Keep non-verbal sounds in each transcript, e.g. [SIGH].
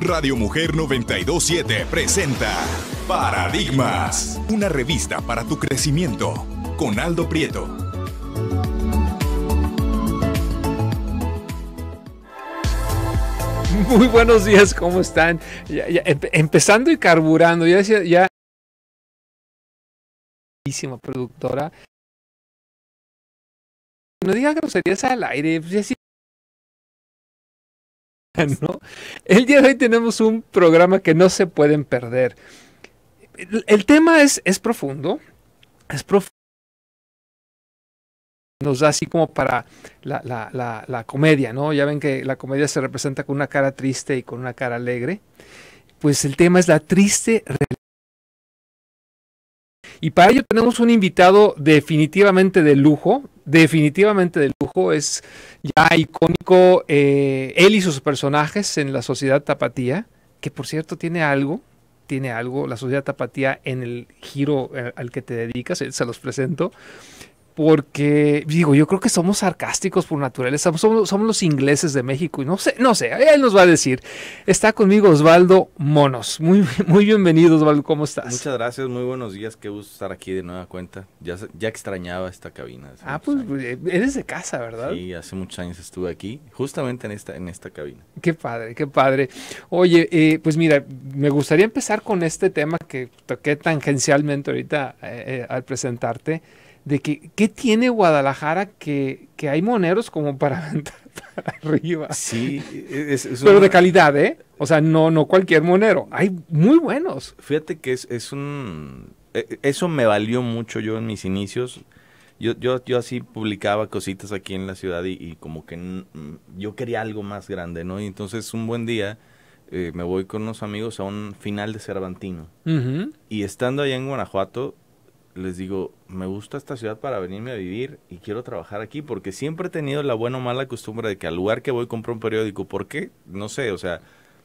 Radio Mujer 927 presenta Paradigmas, una revista para tu crecimiento con Aldo Prieto. Muy buenos días, ¿cómo están? empezando y carburando, ya decía, ya productora. No diga groserías al aire, pues sí. [LAUGHS] El día de hoy tenemos un programa que no se pueden perder. El, tema es, es profundo, es profundo. Nos da así como para la, comedia, ¿no? Ya ven que la comedia se representa con una cara triste y con una cara alegre. Pues el tema es la triste realidad y para ello tenemos un invitado definitivamente de lujo, definitivamente de lujo, es ya icónico eh, él y sus personajes en la sociedad tapatía, que por cierto tiene algo, tiene algo, la sociedad tapatía en el giro eh, al que te dedicas, eh, se los presento, porque digo, yo creo que somos sarcásticos por naturaleza, somos, los ingleses de México y no sé, no sé, él nos va a decir. Está conmigo Osvaldo Monos. Muy, muy bienvenido Osvaldo, ¿cómo estás? Muchas gracias, muy buenos días, qué gusto estar aquí de nueva cuenta. Ya, ya extrañaba esta cabina. Ah, pues eh, eres de casa, ¿verdad? Sí, hace muchos años estuve aquí, justamente en esta, en esta cabina. Qué padre, qué padre. Oye, eh, pues mira, me gustaría empezar con este tema que toqué tangencialmente ahorita eh, al presentarte de que, ¿qué tiene Guadalajara que, hay moneros como para [LAUGHS] para arriba? Sí, e-, es, pero de calidad, ¿eh? O sea, no, no cualquier monero, hay muy buenos. Fíjate que es, un... E-, eso me valió mucho yo en mis inicios. Yo, yo, yo así publicaba cositas aquí en la ciudad y, como que mm, yo quería algo más grande, ¿no? Y entonces un buen día... Eh, me voy con unos amigos a un final de Cervantino. Y estando allá en Guanajuato, les digo, me gusta esta ciudad para venirme a vivir y quiero trabajar aquí porque siempre he tenido la buena o mala costumbre de que al lugar que voy compro un periódico. ¿Por qué? No sé, o sea,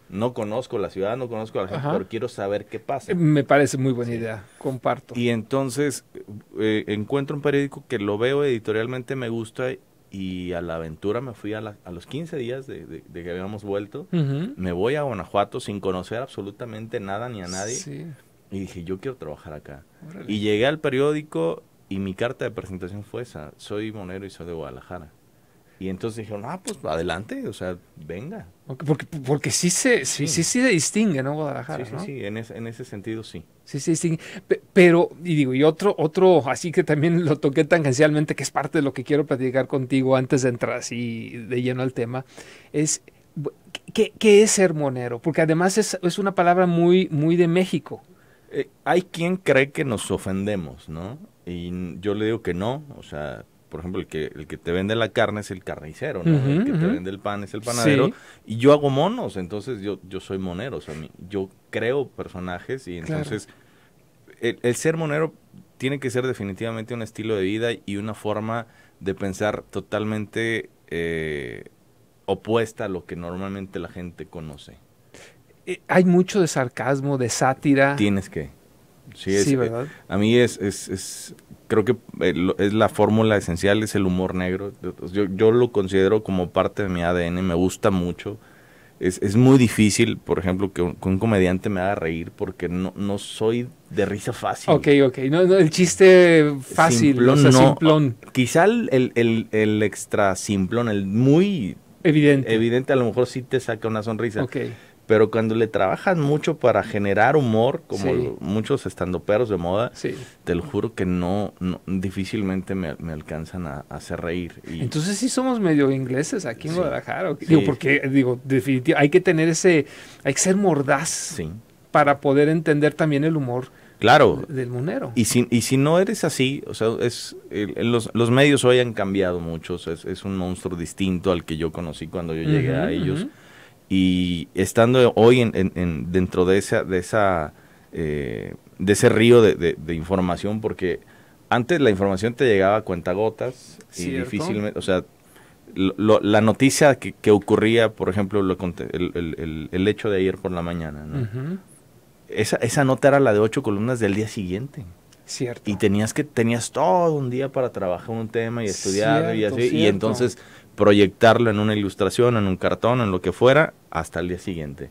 no conozco la ciudad, no conozco a la gente, pero quiero saber qué pasa. Eh, me parece muy buena idea, comparto. Y entonces eh, encuentro un periódico que lo veo editorialmente, me gusta y a la aventura me fui a, los 15 días de, que habíamos vuelto. Me voy a Guanajuato sin conocer absolutamente nada ni a nadie. Sí. Y dije, yo quiero trabajar acá. Y llegué al periódico y mi carta de presentación fue esa, soy monero y soy de Guadalajara. Y entonces dijeron, no, ah, pues adelante, o sea, venga. Porque, porque, sí, se, sí. Sí, distingue, ¿no? Guadalajara. Sí, sí, sí, en, ese sentido sí. Sí se distingue. Pero, y digo, y otro, otro, así que también lo toqué tangencialmente, que es parte de lo que quiero platicar contigo antes de entrar así de lleno al tema, es ¿Qué, es ser monero? Porque además es, es, una palabra muy, muy de México. Eh, hay quien cree que nos ofendemos, ¿no? Y yo le digo que no, o sea, por ejemplo, el que, el que te vende la carne es el carnicero, ¿no? el que te vende el pan es el panadero. Y yo hago monos, entonces yo, yo soy monero, o sea, yo creo personajes y entonces el, ser monero tiene que ser definitivamente un estilo de vida y una forma de pensar totalmente eh, opuesta a lo que normalmente la gente conoce. Eh, hay mucho de sarcasmo, de sátira. Tienes que. Sí, es, eh, ¿verdad? a mí es, es, es creo que eh, es la fórmula esencial, es el humor negro. Yo, yo lo considero como parte de mi ADN, me gusta mucho. Es, es muy difícil, por ejemplo, que un, comediante me haga reír porque no, no soy de risa fácil. Ok, ok. No, no el chiste fácil, o simplón. Quizá el, el, el, extra simplón, el muy... Evidente. Evidente, a lo mejor sí te saca una sonrisa. Okay pero cuando le trabajan mucho para generar humor, como muchos estando muchos de moda, te lo juro que no, difícilmente me, alcanzan a, hacer reír. Entonces sí somos medio ingleses aquí en Guadalajara. Digo, porque, digo, definitivamente hay que tener ese, hay que ser mordaz para poder entender también el humor. Del monero. Y si, y si no eres así, o sea, es, los, los, medios hoy han cambiado mucho, es, un monstruo distinto al que yo conocí cuando yo llegué a ellos. Y estando hoy en, dentro de esa, de esa, eh, de ese río de, información, porque antes la información te llegaba a cuentagotas gotas y difícilmente, o sea, la noticia que, que, ocurría, por ejemplo, lo, el, el, el, hecho de ayer por la mañana, esa, esa nota era la de ocho columnas del día siguiente. Cierto. Y tenías que tenías todo un día para trabajar un tema y estudiar y así. Y entonces proyectarlo en una ilustración, en un cartón, en lo que fuera, hasta el día siguiente.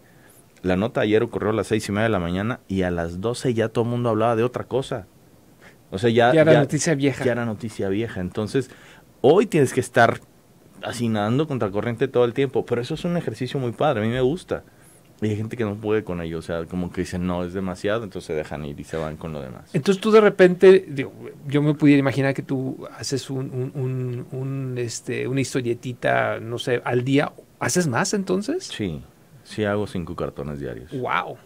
La nota ayer ocurrió a las seis y media de la mañana y a las doce ya todo el mundo hablaba de otra cosa. O sea, ya, era noticia vieja. Ya era noticia vieja. Entonces, hoy tienes que estar así nadando contra corriente todo el tiempo. Pero eso es un ejercicio muy padre, a mí me gusta. Y hay gente que no puede con ello, o sea, como que dicen, no, es demasiado, entonces se dejan ir y se van con lo demás. Entonces tú de repente, yo me pudiera imaginar que tú haces un, un, este, una historietita, no sé, al día. ¿Haces más entonces? Sí, sí hago cinco cartones diarios. ¡Wow!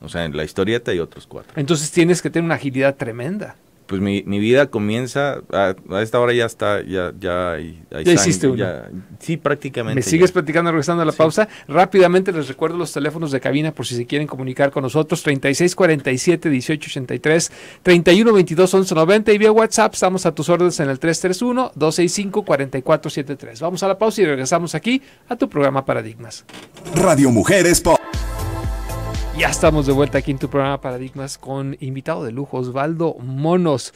O sea, en la historieta hay otros cuatro. Entonces tienes que tener una agilidad tremenda pues mi, vida comienza, a, esta hora ya está, ya, ya, hay, ya hiciste una. Ya, sí, prácticamente. Me sigues platicando, regresando a la pausa. Rápidamente les recuerdo los teléfonos de cabina por si se quieren comunicar con nosotros, 3647-1883, 3122-1190 y vía WhatsApp estamos a tus órdenes en el 331-265-4473. Vamos a la pausa y regresamos aquí a tu programa Paradigmas. Radio Mujeres Pop. Ya estamos de vuelta aquí en tu programa Paradigmas con invitado de lujo, Osvaldo Monos,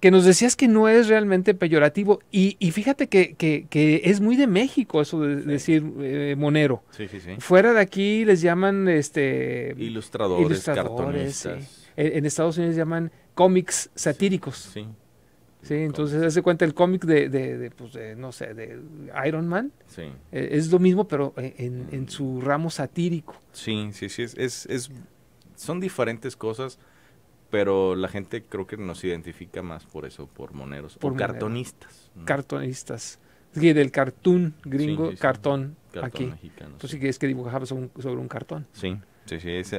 que nos decías que no es realmente peyorativo y, y fíjate que, que, es muy de México eso de decir eh, monero. Sí, sí, sí. Fuera de aquí les llaman este ilustradores, En, Estados Unidos llaman cómics satíricos. sí. Sí, entonces hace cuenta el cómic pues, de, no sé, de Iron Man. Sí. Eh, es lo mismo, pero mm. en, su ramo satírico. Sí, sí, sí. Es, son diferentes cosas, pero la gente creo que nos identifica más por eso, por moneros. Por cartonistas. Cartonistas. Sí, del cartoon gringo, cartón, aquí. Mexicano, Entonces sí que es que dibujaba sobre un, cartón. Sí, sí, sí.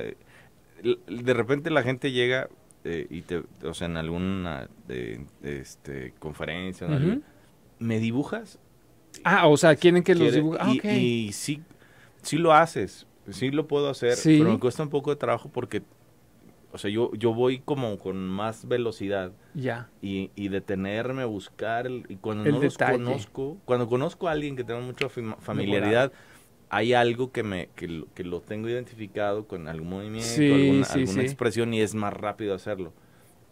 de repente la gente llega este, y te, o sea, en alguna eh, este, conferencia, ¿me dibujas? Ah, o sea, quieren que los dibuje. Ah, y, sí, sí lo haces, sí lo puedo hacer, pero me cuesta un poco de trabajo porque, o sea, yo, yo voy como con más velocidad. Ya. Y, y detenerme, buscar, y cuando no los conozco, cuando conozco a alguien que tengo mucha familiaridad hay algo que me que lo, que lo tengo identificado con algún movimiento, alguna, expresión y es más rápido hacerlo.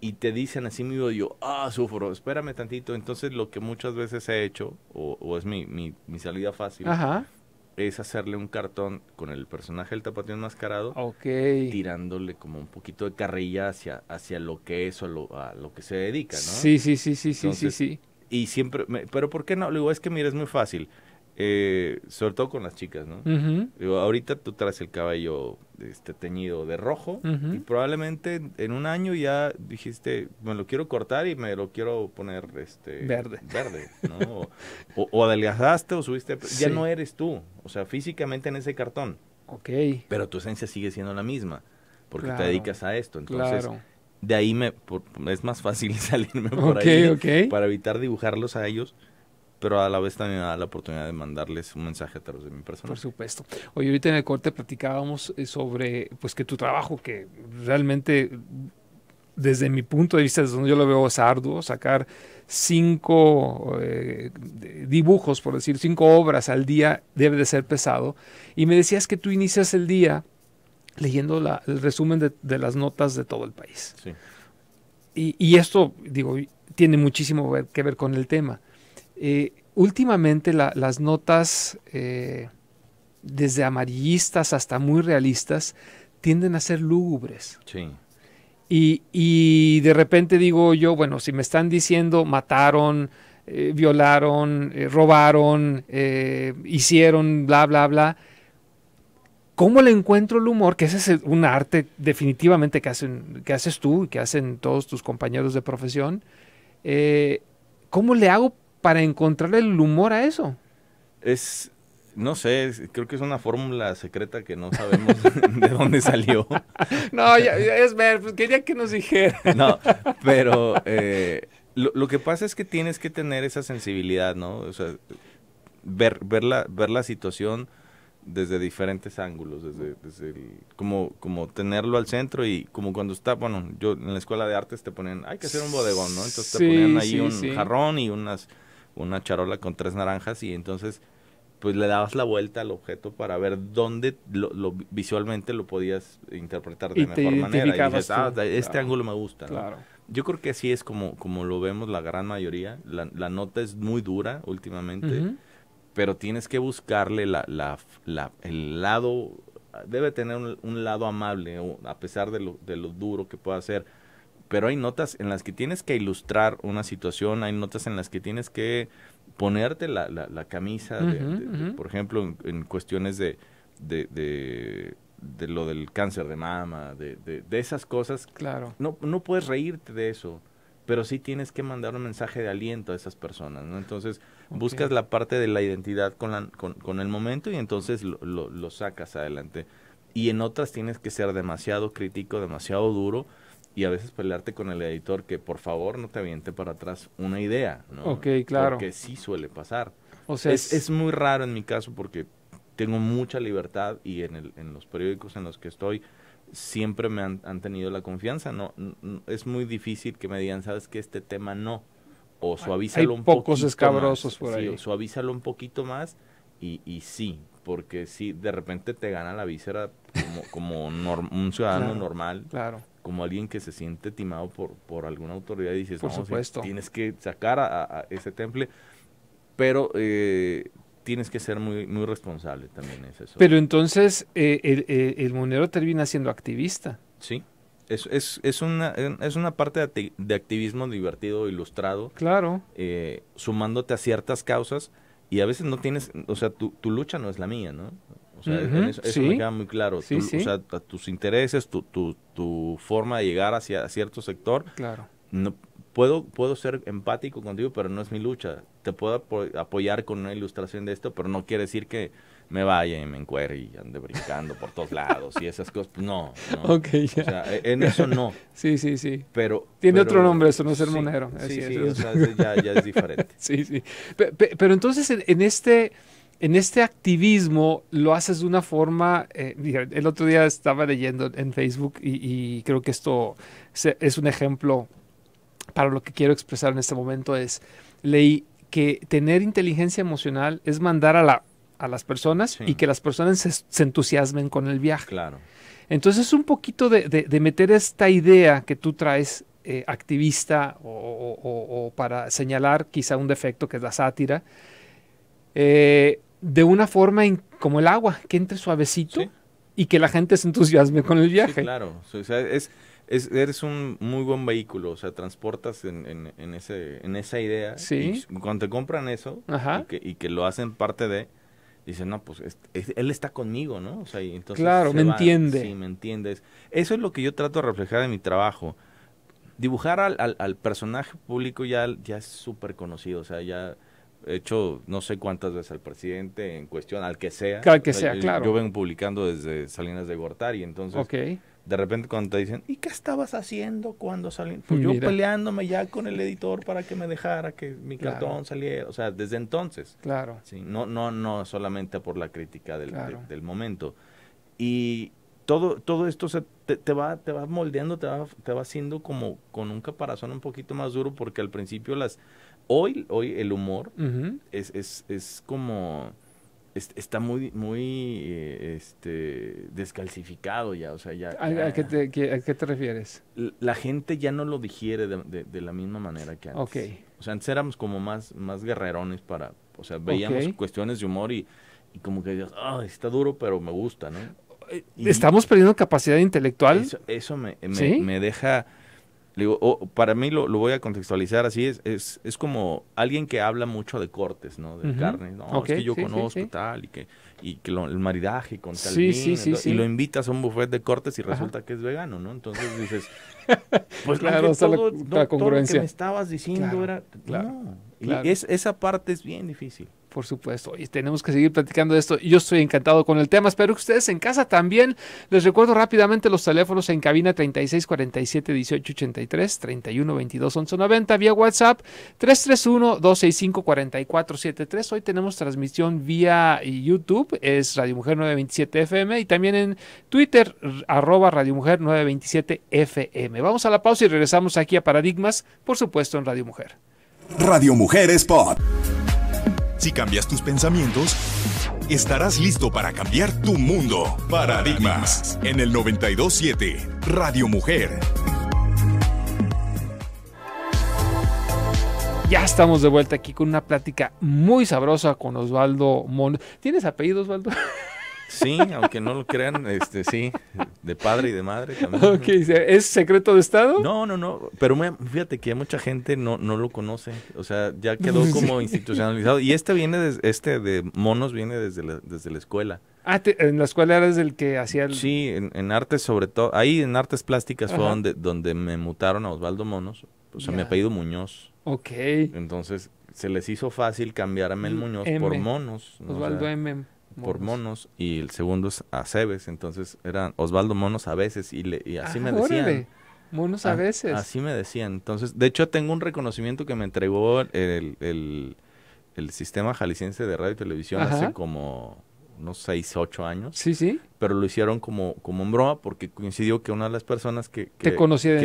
Y te dicen así mismo, yo, ah, sufro, espérame tantito. Entonces lo que muchas veces he hecho, o, o es mi, mi, mi, salida fácil, es hacerle un cartón con el personaje del tapatío enmascarado, tirándole como un poquito de carrilla hacia, hacia lo que es o a lo que se dedica, ¿no? Sí, sí, sí, sí, sí, sí, sí. Y siempre, pero ¿por qué no? Lo digo, es que mira, es muy fácil eh, sobre todo con las chicas, ¿no? ahorita tú traes el cabello este, teñido de rojo y probablemente en un año ya dijiste, me lo quiero cortar y me lo quiero poner este, verde. Verde, [LAUGHS] ¿no? o, adelgazaste o subiste, ya no eres tú, o sea, físicamente en ese cartón. Ok. Pero tu esencia sigue siendo la misma, porque te dedicas a esto, entonces... De ahí me es más fácil [LAUGHS] salirme por ahí para evitar dibujarlos a ellos pero a la vez también da la oportunidad de mandarles un mensaje a través de mi persona. Por supuesto. Hoy ahorita en el corte platicábamos eh, sobre pues que tu trabajo, que realmente desde mi punto de vista, desde donde yo lo veo, es arduo, sacar cinco eh, dibujos, por decir, cinco obras al día debe de ser pesado. Y me decías que tú inicias el día leyendo el resumen de, las notas de todo el país. Sí. Y, y, esto, digo, tiene muchísimo que ver con el tema. Eh, últimamente las notas, eh, desde amarillistas hasta muy realistas, tienden a ser lúgubres. Sí. Y, de repente digo yo, bueno, si me están diciendo mataron, eh, violaron, robaron, hicieron, bla, bla, bla, ¿cómo le encuentro el humor? Que ese es un arte definitivamente que, hacen, que haces tú y que hacen todos tus compañeros de profesión. ¿Cómo le hago para encontrarle el humor a eso? Es, no sé, creo que es una fórmula secreta que no sabemos [LAUGHS] de dónde salió. [LAUGHS] No, ya, es ver, pues quería que nos dijera. [LAUGHS] No, pero eh, lo, que pasa es que tienes que tener esa sensibilidad, ¿no? O sea, ver, ver, la, ver la situación desde diferentes ángulos, desde, desde el, como, como tenerlo al centro y como cuando está, bueno, yo en la escuela de artes te ponían, hay que hacer un bodegón, ¿no? Entonces te ponían ahí un jarrón y unas una charola con tres naranjas y entonces pues le dabas la vuelta al objeto para ver dónde lo, visualmente lo podías interpretar de mejor manera. Y ah, este ángulo me gusta. Yo creo que así es como, como lo vemos la gran mayoría. La, nota es muy dura últimamente, pero tienes que buscarle la, la, el lado, debe tener un, un lado amable, a pesar de lo, de lo duro que pueda ser pero hay notas en las que tienes que ilustrar una situación, hay notas en las que tienes que ponerte la, la, la camisa, de, por ejemplo, en, cuestiones de, de, lo del cáncer de mama, de, esas cosas. Claro. No, no puedes reírte de eso, pero sí tienes que mandar un mensaje de aliento a esas personas, ¿no? Entonces, buscas la parte de la identidad con, la, con, con el momento y entonces lo, lo sacas adelante. Y en otras tienes que ser demasiado crítico, demasiado duro, y a veces pelearte con el editor que por favor no te aviente para atrás una idea, ¿no? Ok, claro. Porque sí suele pasar. O sea, es, es... muy raro en mi caso porque tengo mucha libertad y en, el, en los periódicos en los que estoy siempre me han, han tenido la confianza. No, es muy difícil que me digan, sabes que este tema no. O suavízalo un poquito pocos escabrosos por ahí. suavízalo un poquito más y, y sí, porque sí, de repente te gana la víscera como, como un ciudadano normal. Claro como alguien que se siente timado por, por alguna autoridad y dices, por no, tienes que sacar a, ese temple, pero eh, tienes que ser muy, muy responsable también. eso. Pero entonces eh, el, monero termina siendo activista. Sí, es, es, es, una, es una parte de, de activismo divertido, ilustrado. Claro. Eh, sumándote a ciertas causas y a veces no tienes, o sea, tu, tu lucha no es la mía, ¿no? eso, me queda muy claro. tus intereses, tu, forma de llegar hacia cierto sector. Claro. No, puedo, puedo ser empático contigo, pero no es mi lucha. Te puedo apoyar con una ilustración de esto, pero no quiere decir que me vaya y me encuere y ande brincando por todos lados y esas cosas. No. no. Ok, ya. O sea, e-, en eso no. [LAUGHS] sí, sí, sí. Pero. Tiene otro nombre eso, no ser monero. Sí, sí, ya, es diferente. [LAUGHS] sí, sí. Pero, entonces en este en este activismo lo haces de una forma, eh, el otro día estaba leyendo en Facebook y, creo que esto es un ejemplo para lo que quiero expresar en este momento, es, leí que tener inteligencia emocional es mandar a, la, a las personas y que las personas se, entusiasmen con el viaje. Claro. Entonces un poquito de, de, de meter esta idea que tú traes eh, activista o, o para señalar quizá un defecto que es la sátira, eh, de una forma como el agua, que entre suavecito y que la gente se entusiasme con el viaje. claro, o sea, es, eres un muy buen vehículo, o sea, transportas en, ese, en esa idea. cuando te compran eso Y, que, lo hacen parte de, dicen, no, pues él está conmigo, ¿no? O sea, entonces. Claro, me entiende. Sí, me entiendes. Eso es lo que yo trato de reflejar en mi trabajo. Dibujar al, al, personaje público ya, ya es súper conocido, o sea, ya hecho no sé cuántas veces al presidente en cuestión, al que sea. Al que sea, yo, claro. Yo vengo publicando desde Salinas de Gortari, entonces de repente cuando te dicen, ¿y qué estabas haciendo cuando salí? Pues yo peleándome ya con el editor para que me dejara que mi cartón saliera, o sea, desde entonces. Claro. Sí, no, no, no solamente por la crítica del, del momento. Y todo, todo esto se, te, te, va, te va moldeando, te va, te va haciendo como con un caparazón un poquito más duro porque al principio las hoy, hoy el humor es, es, es como está muy muy eh, este descalcificado ya o sea ya, ¿A, qué, te, ¿a qué te, refieres la gente ya no lo digiere de, la misma manera que antes o sea antes éramos como más más guerrerones para o sea veíamos cuestiones de humor y, y como que digas ah, está duro pero me gusta no eh, estamos perdiendo capacidad intelectual eso, me, me deja le digo, oh, para mí lo, lo, voy a contextualizar así, es, es, es, como alguien que habla mucho de cortes, ¿no? De carne. No, es que yo conozco tal y que, y que el maridaje con tal vino, Y lo invitas a un buffet de cortes y resulta que es vegano, ¿no? Entonces dices, [LAUGHS] pues claro, todo, la, lo que me estabas diciendo era esa parte es bien difícil. Por supuesto, y tenemos que seguir platicando de esto. Yo estoy encantado con el tema. Espero que ustedes en casa también. Les recuerdo rápidamente los teléfonos en cabina 36 47 18 83 31 22 11 90 vía WhatsApp 331 265 4473 Hoy tenemos transmisión vía YouTube, es Radio Mujer 927 FM y también en Twitter arroba Radio Mujer 927 FM. Vamos a la pausa y regresamos aquí a Paradigmas, por supuesto en Radio Mujer. Radio Mujer Spot Si cambias tus pensamientos, estarás listo para cambiar tu mundo. Paradigmas en el 927 Radio Mujer. Ya estamos de vuelta aquí con una plática muy sabrosa con Osvaldo Mon. ¿Tienes apellido, Osvaldo? [LAUGHS] Sí, aunque no lo crean, este sí, de padre y de madre también. [LAUGHS] ¿Es secreto de Estado? No, no, no, pero fíjate que mucha gente no, no lo conoce, o sea, ya quedó [LAUGHS] como institucionalizado. Y este viene, de este de monos viene desde la, desde la escuela. Ah, en la escuela eras el que hacía Sí, en, artes sobre todo, ahí en artes plásticas fue donde, donde me mutaron a Osvaldo Monos, o sea, me mi apellido Muñoz. Ok. Entonces, se les hizo fácil cambiarme el Muñoz por Monos. Osvaldo Mm M por Monos y el segundo es Aceves, entonces eran Osvaldo Monos a veces y, y así me ah, decían. Monos a, ah, veces. Así me decían. Entonces, de hecho tengo un reconocimiento que me entregó el, el, sistema jalisciense de radio y televisión hace como unos 6, 8 años. Sí, sí. Pero lo hicieron como, como un broma porque coincidió que una de las personas que, que, me conocía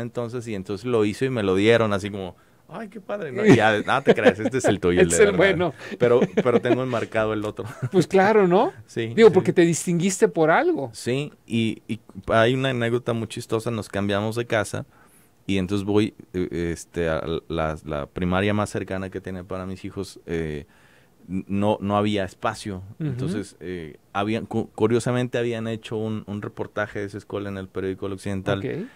entonces y entonces lo hizo y me lo dieron así como ay, qué padre. No, ya, te creas, este es el tuyo. [LAUGHS] es el, bueno. Pero, pero tengo enmarcado el otro. [LAUGHS] Pues claro, ¿no? Sí. Digo, porque te distinguiste por algo. Sí, y, y, hay una anécdota muy chistosa, nos cambiamos de casa y entonces voy eh, este, a la, primaria más cercana que tiene para mis hijos. Eh, no, no había espacio. Entonces, eh, habían, curiosamente habían hecho un, reportaje de esa escuela en el periódico El Occidental. Okay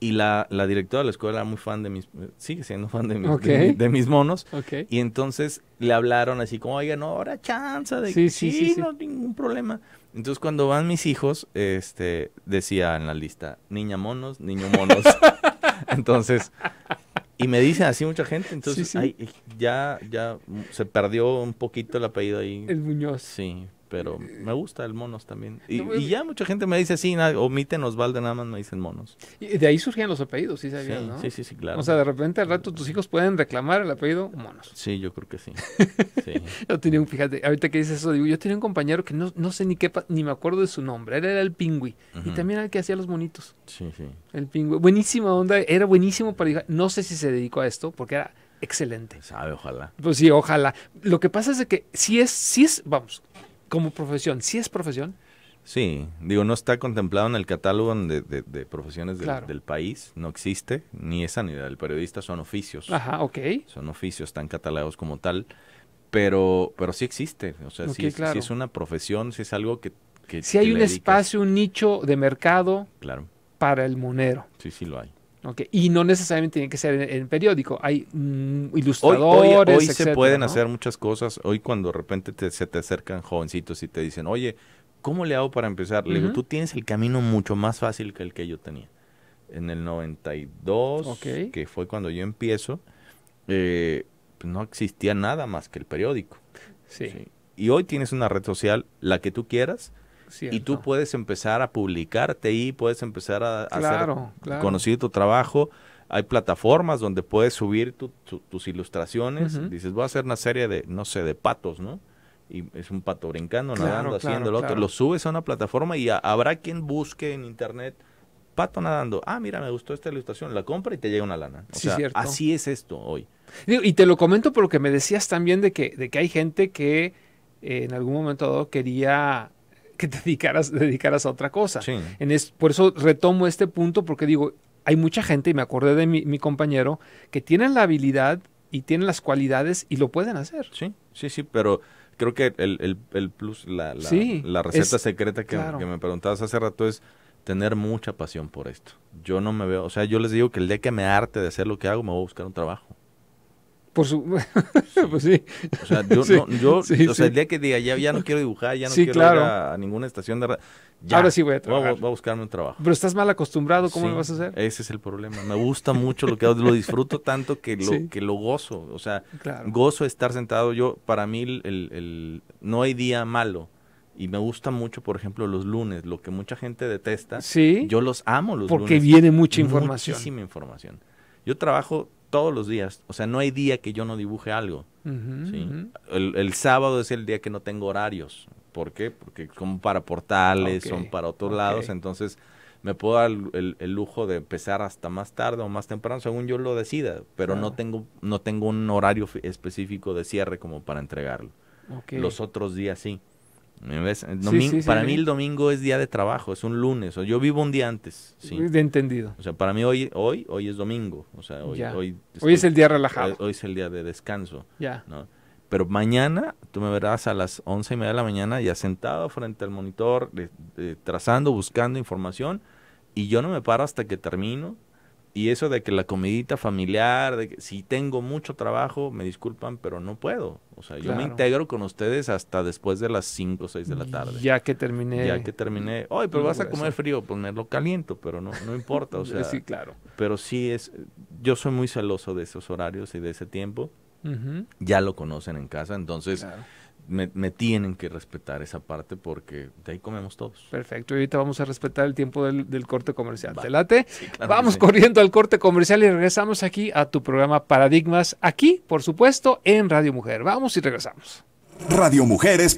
y la, la, directora de la escuela era muy fan de mis, sigue siendo fan de mis, de, mis monos. Y entonces le hablaron así como, oiga, no, ahora chanza de sí, sí, sí, no ningún problema. Entonces cuando van mis hijos, este, decía en la lista, niña monos, niño monos. [LAUGHS] entonces, y me dicen así mucha gente, entonces ay, ya, ya se perdió un poquito el apellido ahí. El Muñoz. Sí, pero me gusta el monos también. Y, ya mucha gente me dice así, nada, nos valde nada más me dicen monos. Y de ahí surgían los apellidos, sí sabían, ¿no? Sí, sí, sí, claro. O sea, de repente al rato tus hijos pueden reclamar el apellido monos. Sí, yo creo que sí. [LAUGHS] sí. yo tenía un, fíjate, ahorita que dices eso, digo, yo tenía un compañero que no, no sé ni qué, ni me acuerdo de su nombre, él era el pingüi. Y también era el que hacía los monitos. Sí, sí. El pingüi. Buenísima onda, era buenísimo para... No sé si se dedicó a esto, porque era excelente. Sabe, ojalá. Pues sí, ojalá. Lo que pasa es que si es, si es, vamos, como profesión, ¿sí es profesión? Sí, digo, no está contemplado en el catálogo de, profesiones del, país, no existe, ni esa ni la del periodista, son oficios. Ajá, ok. Son oficios, están catalogados como tal, pero, pero sí existe, o sea, si es una profesión, si es algo que... que si hay un espacio, un nicho de mercado claro. para el monero. Sí, sí lo hay. Y no necesariamente tiene que ser en, periódico. Hay mm, ilustradores. Hoy, hoy, se pueden hacer muchas cosas. Hoy cuando de repente se te acercan jovencitos y te dicen, oye, ¿cómo le hago para empezar? Le digo, tú tienes el camino mucho más fácil que el que yo tenía. En el 92, que fue cuando yo empiezo, eh, pues, no existía nada más que el periódico. Y hoy tienes una red social, la que tú quieras, y tú puedes empezar a publicarte y puedes empezar a, conocer tu trabajo. Hay plataformas donde puedes subir tus ilustraciones. Dices, voy a hacer una serie de, no sé, de patos, ¿no? Y es un pato brincando, nadando, haciendo el otro. Lo subes a una plataforma y habrá quien busque en internet pato nadando. Ah, mira, me gustó esta ilustración. La compra y te llega una lana. así es esto hoy. Y te lo comento por lo que me decías también de que, de que hay gente que eh, en algún momento quería que te dedicaras, dedicaras a otra cosa. En es, por eso retomo este punto porque digo, hay mucha gente, y me acordé de mi, mi compañero, que tienen la habilidad y tienen las cualidades y lo pueden hacer. Sí, sí, sí, pero creo que el, plus, la, receta secreta que, que, me preguntabas hace rato es tener mucha pasión por esto. Yo no me veo, o sea, yo les digo que el día que me arte de hacer lo que hago, me voy a buscar un trabajo. Por su... [LAUGHS] pues sí. O sea, yo, [LAUGHS] el día que diga, ya, no quiero dibujar, ya no quiero ir a, ninguna estación de radio. Ahora sí voy a trabajar. Voy a, buscarme un trabajo. Pero estás mal acostumbrado, ¿cómo lo vas a hacer? Ese es el problema. Me gusta mucho lo que hago, lo disfruto tanto que lo, que lo gozo. O sea, gozo estar sentado. Yo, para mí, el, no hay día malo. Y me gusta mucho, por ejemplo, los lunes, lo que mucha gente detesta. Sí. Yo los amo los lunes. Porque viene mucha información. Muchísima información. Yo trabajo todos los días. O sea, no hay día que yo no dibuje algo. ¿sí? el, sábado es el día que no tengo horarios. ¿Por qué? Porque como para portales, son para otros lados. Entonces, me puedo dar el, lujo de empezar hasta más tarde o más temprano, según yo lo decida. Pero no, tengo, no tengo un horario específico de cierre como para entregarlo. Los otros días sí para mí el domingo es día de trabajo, es un lunes. O yo vivo un día antes. De entendido. O sea, para mí hoy, hoy, hoy es domingo. O sea, hoy, hoy, es el día relajado. Eh, hoy, es el día de descanso. ¿no? Pero mañana tú me verás a las once y media de la mañana ya sentado frente al monitor, trazando, buscando información. Y yo no me paro hasta que termino y eso de que la comidita familiar, de que si tengo mucho trabajo, me disculpan, pero no puedo. O sea, yo me integro con ustedes hasta después de las 5 o 6 de la tarde. Ya que terminé. Ya que terminé. Ay, pero vas a comer frío, ponerlo pues caliento, pero no, no importa. O [LAUGHS] sea, sí, claro. Pero sí es, yo soy muy celoso de esos horarios y de ese tiempo. Ya lo conocen en casa, entonces me, tienen que respetar esa parte porque de ahí comemos todos. Perfecto, y ahorita vamos a respetar el tiempo del, corte comercial. Va. vamos corriendo al corte comercial y regresamos aquí a tu programa Paradigmas, aquí, por supuesto, en Radio Mujer. Vamos y regresamos. Radio Mujeres.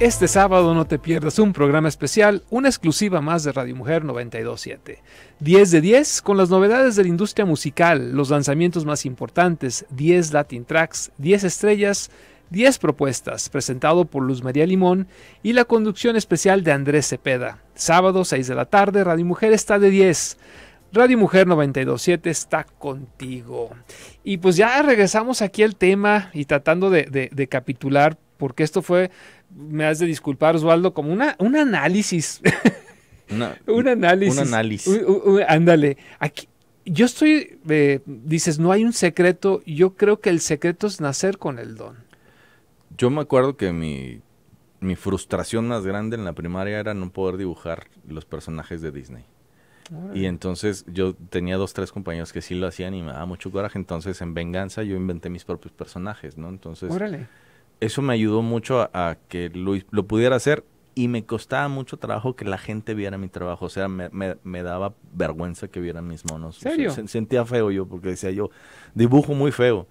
Este sábado no te pierdas un programa especial, una exclusiva más de Radio Mujer 927. 10 de 10 con las novedades de la industria musical, los lanzamientos más importantes, 10 Latin Tracks, 10 estrellas, 10 propuestas, presentado por Luz María Limón y la conducción especial de Andrés Cepeda. Sábado 6 de la tarde, Radio Mujer está de 10. Radio Mujer 927 está contigo. Y pues ya regresamos aquí al tema y tratando de, de capitular, porque esto fue me has de disculpar, Osvaldo, como una, un análisis. [LAUGHS] [LAUGHS] un análisis. Un análisis. Ándale. Aquí, yo estoy, eh, dices, no hay un secreto. Yo creo que el secreto es nacer con el don. Yo me acuerdo que mi, mi frustración más grande en la primaria era no poder dibujar los personajes de Disney. Y entonces yo tenía dos, tres compañeros que sí lo hacían y me daba mucho coraje. Entonces, en venganza, yo inventé mis propios personajes, ¿no? Entonces, Órale eso me ayudó mucho a, que Luis lo, pudiera hacer y me costaba mucho trabajo que la gente viera mi trabajo. O sea, me, me, daba vergüenza que vieran mis monos. sentía feo yo porque decía yo, dibujo muy feo.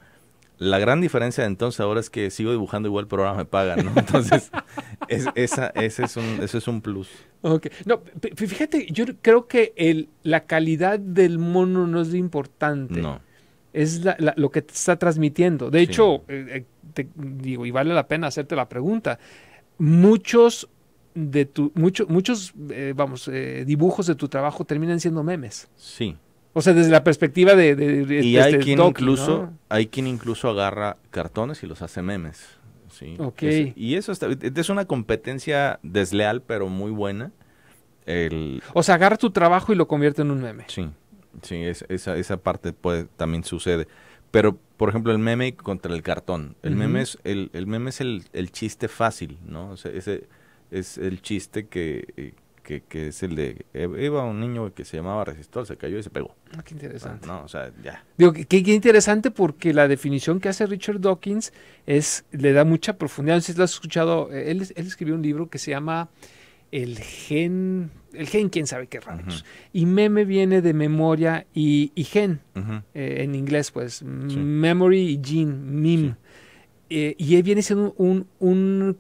La gran diferencia de entonces ahora es que sigo dibujando igual, pero ahora me pagan, ¿no? Entonces, [LAUGHS] esa, ese, es un, ese es un plus. No, fíjate, yo creo que el, la calidad del mono no es importante. No es lo que te está transmitiendo. De hecho, eh, eh, digo, y vale la pena hacerte la pregunta, muchos de tu, mucho, muchos, eh, vamos, dibujos de tu trabajo terminan siendo memes. Sí. O sea, desde la perspectiva de... y hay, este quien incluso, hay quien incluso agarra cartones y los hace memes. Sí. y eso e, es una competencia desleal, pero muy buena. O sea, agarra tu trabajo y lo convierte en un meme. Sí. Sí, esa, esa parte puede, también sucede. Pero, por ejemplo, el meme contra el cartón. El meme es el, el, meme es el, el chiste fácil, ¿no? O sea, ese es el chiste que, eh, que, que, es el de eh, iba un niño que se llamaba resistor, se cayó y se pegó. Ah, qué interesante. Ah, no, o sea, ya. Digo, qué, qué interesante porque la definición que hace Richard Dawkins es le da mucha profundidad. si lo has escuchado, eh, él, él escribió un libro que se llama el gen, el gen quién sabe qué rayos. Y meme viene de memoria y, y gen, eh, en inglés pues, memory y gene, meme. Eh, y él viene siendo una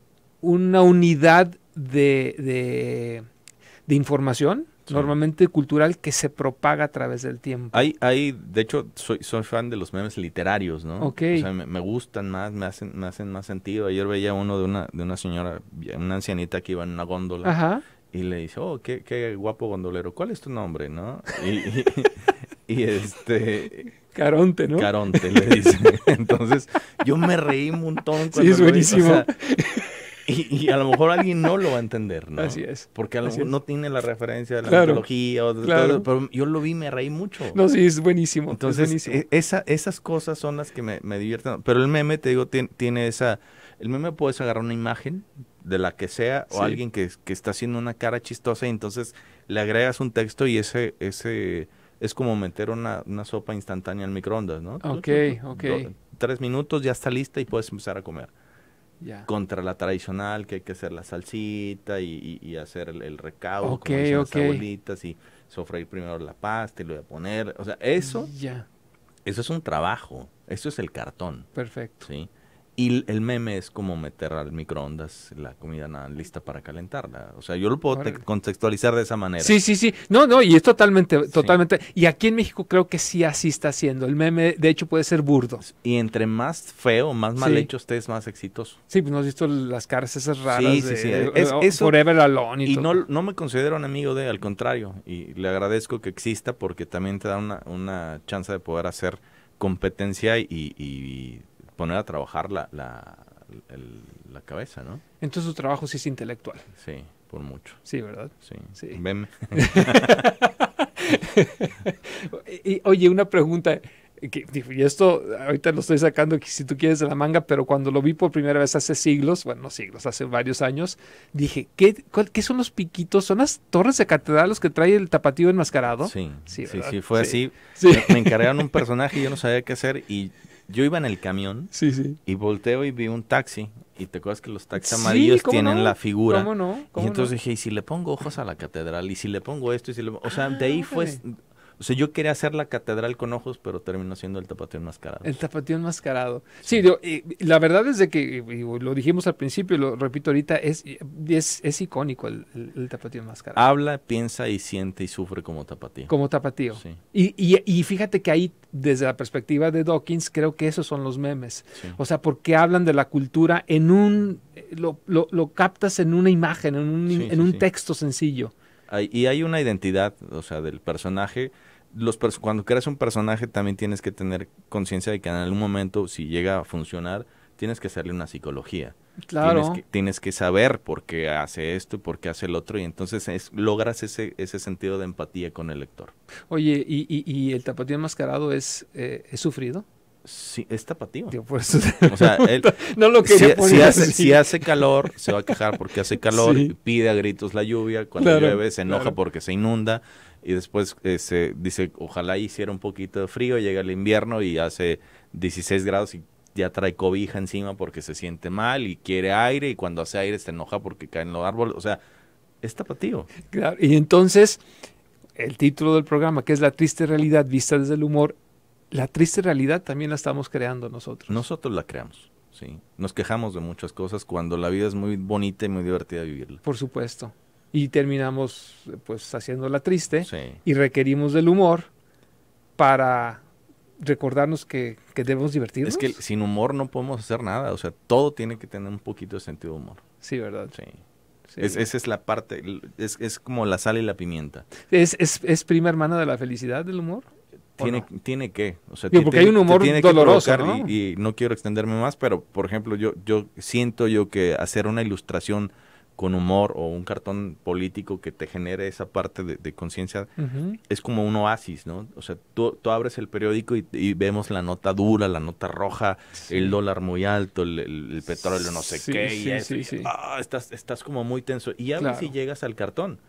unidad de, de información normalmente cultural, que se propaga a través del tiempo. Hay, hay de hecho, soy, soy fan de los memes literarios, ¿no? O sea, me, gustan más, me hacen, me hacen más sentido. Ayer veía uno de una, de una señora, una ancianita que iba en una góndola. Y le dice, oh, qué, guapo gondolero, ¿cuál es tu nombre, no? Y, [LAUGHS] este... Caronte, ¿no? Caronte, le dice. [LAUGHS] Entonces, yo me reí un montón. Cuando sí, es buenísimo. [LAUGHS] Y, a lo mejor alguien no lo va a entender, ¿no? Así es. Porque a lo mejor no tiene la referencia de la claro, o claro. pero yo lo vi, me reí mucho. No, sí, es buenísimo. Entonces, e, esas cosas son las que me, me, divierten. Pero el meme, te digo, tiene, esa... El meme puedes agarrar una imagen de la que sea o alguien que, que, está haciendo una cara chistosa y entonces le agregas un texto y ese... ese es como meter una, sopa instantánea al microondas, ¿no? Ok, ok. tres minutos, ya está lista y puedes empezar a comer. Contra la tradicional, que hay que hacer la salsita y, hacer el, recaudo con las y sofreír primero la pasta y luego poner. O sea, eso, ya eso es un trabajo. Eso es el cartón. Perfecto. ¿sí? Y el meme es como meter al microondas la comida nada, lista para calentarla. O sea, yo lo puedo contextualizar de esa manera. Sí, sí, sí. No, no, y es totalmente, totalmente. Y aquí en México creo que sí así está haciendo. El meme, de hecho, puede ser burdo. Y entre más feo, más mal hecho estés, más exitoso. Sí, pues no has visto las caras esas raras. Sí, sí, forever alone. Y, no, no me considero un amigo de, al contrario. Y le agradezco que exista porque también te da una, chance de poder hacer competencia y, y poner a trabajar la, la, cabeza, ¿no? Entonces su trabajo sí es intelectual. Sí, por mucho. Sí, ¿verdad? Sí. sí. [LAUGHS] y, oye, una pregunta. Que, y esto ahorita lo estoy sacando si tú quieres de la manga, pero cuando lo vi por primera vez hace siglos, bueno, no siglos, hace varios años, dije, ¿qué, son los piquitos? ¿Son las torres de catedral que trae el tapatío enmascarado? Sí, sí, sí, fue así. Me, me, encargaron un personaje y yo no sabía qué hacer y yo iba en el camión sí, y volteo y vi un taxi. Y te acuerdas que los taxis amarillos tienen la figura. ¿Cómo no? y entonces dije, y si le pongo ojos a la catedral, y si le pongo esto, y si O sea, de ahí fue, o sea, yo quería hacer la catedral con ojos, pero terminó siendo el tapatío enmascarado. El tapatío enmascarado. Sí, la verdad es de que, lo dijimos al principio, lo repito ahorita, es, es, icónico el, el, tapatío enmascarado. Habla, piensa y siente y sufre como tapatío. Como tapatío. Sí. Y, y, fíjate que ahí, desde la perspectiva de Dawkins, creo que esos son los memes. O sea, porque hablan de la cultura en un, eh, lo, lo, lo captas en una imagen, en un texto sencillo y hay una identidad, o sea, del personaje. Los cuando creas un personaje también tienes que tener conciencia de que en algún momento, si llega a funcionar, tienes que hacerle una psicología. Claro. Tienes que, saber por qué hace esto, por qué hace el otro, y entonces logras ese, ese sentido de empatía con el lector. Oye, ¿y, y, y el tapatío enmascarado es, eh, es sufrido? Sí, es tapativo. o sea, él, [LAUGHS] no lo que si, hace, calor, se va a quejar porque hace calor, y pide a gritos la lluvia, cuando llueve se enoja porque se inunda y después se este, dice, ojalá hiciera un poquito de frío, llega el invierno y hace 16 grados y ya trae cobija encima porque se siente mal y quiere aire y cuando hace aire se enoja porque caen los árboles, o sea, es tapatío. Claro, y entonces el título del programa, que es La triste realidad vista desde el humor, la triste realidad también la estamos creando nosotros. Nosotros la creamos, sí. Nos quejamos de muchas cosas cuando la vida es muy bonita y muy divertida vivirla. Por supuesto. Y terminamos pues haciéndola triste y requerimos del humor para recordarnos que, debemos divertirnos. Es que sin humor no podemos hacer nada, o sea, todo tiene que tener un poquito de sentido humor. Sí, ¿verdad? Sí. esa es la parte, es, es, como la sal y la pimienta. ¿Es, es, es prima hermana de la felicidad del humor? Tiene, tiene que, o sea, porque un humor tiene que Y, no quiero extenderme más, pero por ejemplo, yo, yo siento yo que hacer una ilustración con humor o un cartón político que te genere esa parte de, conciencia es como un oasis, ¿no? O sea, tú, tú abres el periódico y, vemos la nota dura, la nota roja, el dólar muy alto, el, petróleo no sé qué, y, ah, estás, estás como muy tenso. Y a claro. si llegas al cartón.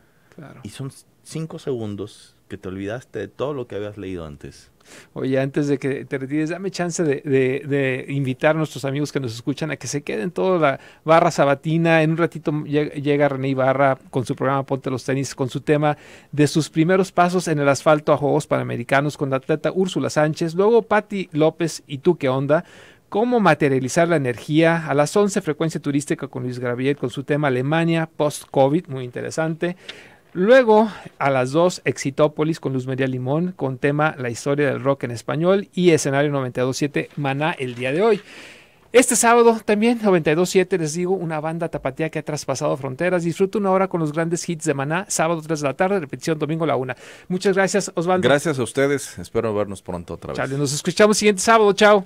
Y son cinco segundos que te olvidaste de todo lo que habías leído antes. Oye, antes de que te retires, dame chance de, invitar a nuestros amigos que nos escuchan a que se queden toda la barra sabatina. En un ratito llega René Ibarra con su programa Ponte los tenis, con su tema de sus primeros pasos en el asfalto a Juegos Panamericanos con la atleta Úrsula Sánchez. Luego Patti López y tú, ¿qué onda? Cómo materializar la energía. A las 11, frecuencia turística con Luis Gravier con su tema Alemania post-COVID, muy interesante. Luego, a las 2, Exitópolis con Luz María Limón, con tema La historia del rock en español y escenario 927 Maná el día de hoy. Este sábado también, 92.7, les digo, una banda tapatía que ha traspasado fronteras. Disfruta una hora con los grandes hits de Maná, sábado 3 de la tarde, repetición domingo a la 1. Muchas gracias, Osvaldo. Gracias a ustedes, espero vernos pronto otra vez. Chale, nos escuchamos siguiente sábado, chao.